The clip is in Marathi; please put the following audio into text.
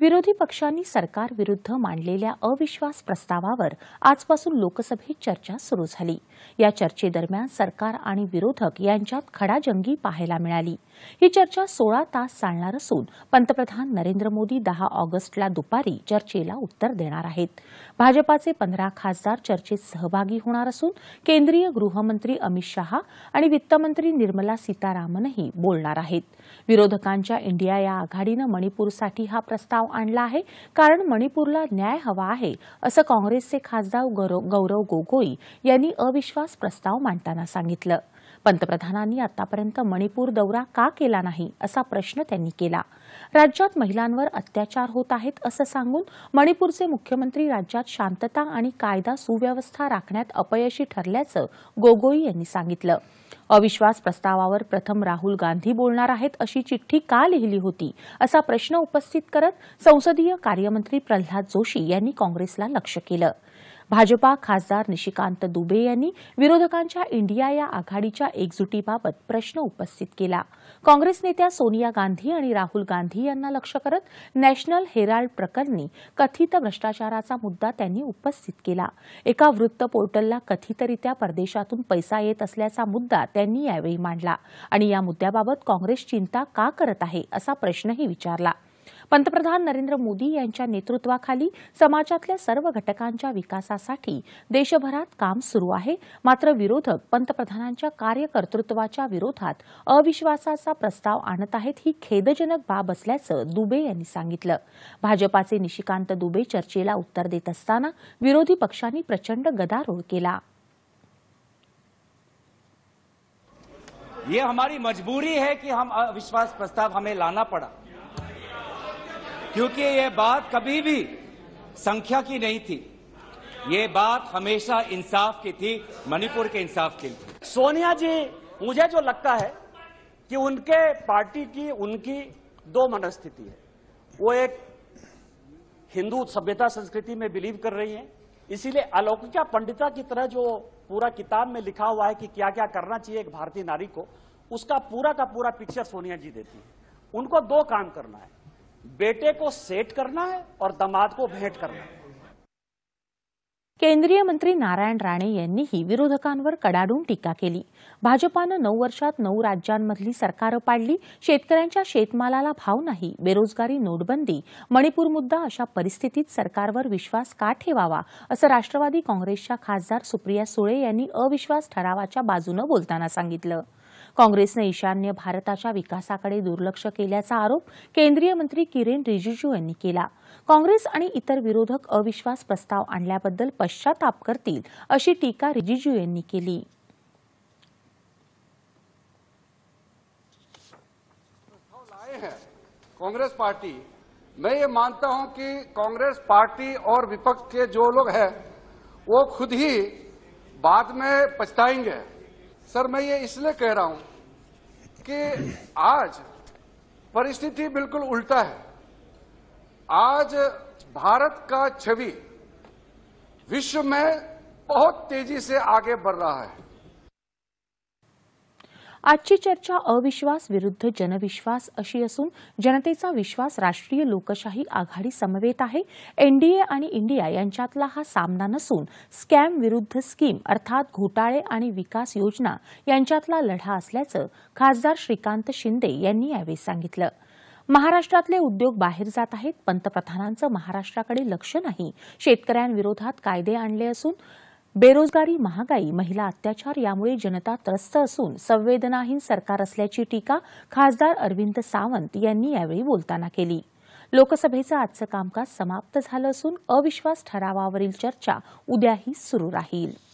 विरोधी पक्षांनी सरकारविरुद्ध मांडलेल्या अविश्वास प्रस्तावावर आजपासून लोकसभेत चर्चा सुरू झाली या चर्चेदरम्यान सरकार आणि विरोधक यांच्यात खडाजंगी पाहायला मिळाली ही चर्चा सोळा तास चालणार असून पंतप्रधान नरेंद्र मोदी दहा ऑगस्टला दुपारी चर्चेला उत्तर देणार आहेत भाजपाचे पंधरा खासदार चर्चेत सहभागी होणार असून केंद्रीय गृहमंत्री अमित शहा आणि वित्तमंत्री निर्मला सीतारामनही बोलणार आहेत विरोधकांच्या इंडिया या आघाडीनं मणिपूरसाठी हा प्रस्ताव ठराव आणला आहे कारण मणिपूरला न्याय हवा आहे असं काँग्रेसचे खासदार गौरव गोगोई यांनी अविश्वास प्रस्ताव मांडताना सांगितलं पंतप्रधानांनी आतापर्यंत मणिपूर दौरा का केला नाही असा प्रश्न त्यांनी केला राज्यात महिलांवर अत्याचार होत आहेत असं सांगून मणिपूरचे मुख्यमंत्री राज्यात शांतता आणि कायदा सुव्यवस्था राखण्यात अपयशी ठरल्याचं गोगोई यांनी सांगितलं अविश्वास प्रस्तावावर प्रथम राहुल गांधी बोलणार आहेत अशी चिठ्ठी का लिहिली होती असा प्रश्न उपस्थित करत संसदीय कार्यमंत्री प्रल्हाद जोशी यांनी काँग्रेसला लक्ष केलं भाजपा खासदार निशिकांत दुबे यांनी विरोधकांच्या इंडिया या आघाडीच्या एकजुटीबाबत प्रश्न उपस्थित केला काँग्रेस नेत्या सोनिया गांधी आणि राहुल गांधी यांना लक्ष करत नॅशनल हेराल्ड प्रकरणी कथित भ्रष्टाचाराचा मुद्दा त्यांनी उपस्थित केला एका वृत्त पोर्टलला कथितरित्या परदेशातून पैसा येत असल्याचा मुद्दा त्यांनी यावेळी मांडला आणि या मुद्द्याबाबत काँग्रेस चिंता का करत आहे असा प्रश्नही विचारला पंतप्रधान नरेंद्र मोदी यांच्या नेतृत्वाखाली समाजातल्या सर्व घटकांच्या विकासासाठी देशभरात काम सुरू आहे मात्र विरोधक पंतप्रधानांच्या कार्यकर्तृत्वाच्या विरोधात अविश्वासाचा प्रस्ताव आणत आहेत ही खेदजनक बाब असल्याचं दुबे यांनी सांगितलं भाजपाचे निशिकांत दुबे चर्चेला उत्तर देत असताना विरोधी पक्षांनी प्रचंड गदारोळ केला ये हमारी मजबूरी है कि हम अविश्वास प्रस्ताव हमें लाना पड़ा क्योंकि ये बात कभी भी संख्या की नहीं थी ये बात हमेशा इंसाफ की थी मणिपुर के इंसाफ की लिए सोनिया जी मुझे जो लगता है कि उनके पार्टी की उनकी दो मनस्थिति है वो एक हिंदू सभ्यता संस्कृति में बिलीव कर रही है इसीलिए अलौकिका पंडिता की तरह जो पूरा किताब में लिखा हुआ है कि क्या क्या करना चाहिए एक भारतीय नारी को उसका पूरा का पूरा पिक्चर सोनिया जी देती है उनको दो काम करना है बेटे को सेट करना है और दमाद को भेंट करना है केंद्रीय मंत्री नारायण राणे यांनीही विरोधकांवर कडाडून टीका केली भाजपानं नऊ वर्षात नऊ राज्यांमधली सरकारं पाडली शेतकऱ्यांच्या शेतमालाला भाव नाही बेरोजगारी नोटबंदी मणिपूर मुद्दा अशा परिस्थितीत सरकारवर विश्वास का ठेवावा असं राष्ट्रवादी काँग्रेसच्या खासदार सुप्रिया सुळे यांनी अविश्वास ठरावाच्या बाजूनं बोलताना सांगितलं काँग्रेसने ईशान्य भारताच्या विकासाकडे दुर्लक्ष केल्याचा आरोप केंद्रीय मंत्री किरेन रिजिजू यांनी केला काँग्रेस आणि इतर विरोधक अविश्वास प्रस्ताव आणल्याबद्दल पश्चाताप करतील अशी टीका रिजिजू यांनी केली काँग्रेस पार्टी मैं ये मानता हूं कि कांग्रेस पार्टी और विपक्ष के जो लोग हैं वो खुद ही बाद में पछताएंगे सर मैं ये इसलिए कह रहा हूं कि आज परिस्थिति बिल्कुल उल्टा है आज भारत का छवि विश्व में बहुत तेजी से आगे बढ़ रहा है आजची चर्चा अविश्वास विरुद्ध जनविश्वास अशी असून जनतेचा विश्वास राष्ट्रीय लोकशाही आघाडी समवेत आहे एनडीए आणि इंडिया यांच्यातला हा सामना नसून स्कॅम विरुद्ध स्कीम अर्थात घोटाळे आणि विकास योजना यांच्यातला लढा असल्याचं खासदार श्रीकांत शिंदे यांनी यावेळी सांगितलं महाराष्ट्रातले उद्योग बाहेर जात आहेत पंतप्रधानांचं महाराष्ट्राकडे लक्ष नाही शेतकऱ्यांविरोधात कायदे आणले असून बेरोजगारी महागाई महिला अत्याचार यामुळे जनता त्रस्त असून संवेदनाहीन सरकार असल्याची टीका खासदार अरविंद सावंत यांनी यावेळी बोलताना केली लोकसभेचं आजचं कामकाज समाप्त झालं असून अविश्वास ठरावावरील चर्चा उद्याही सुरू राहील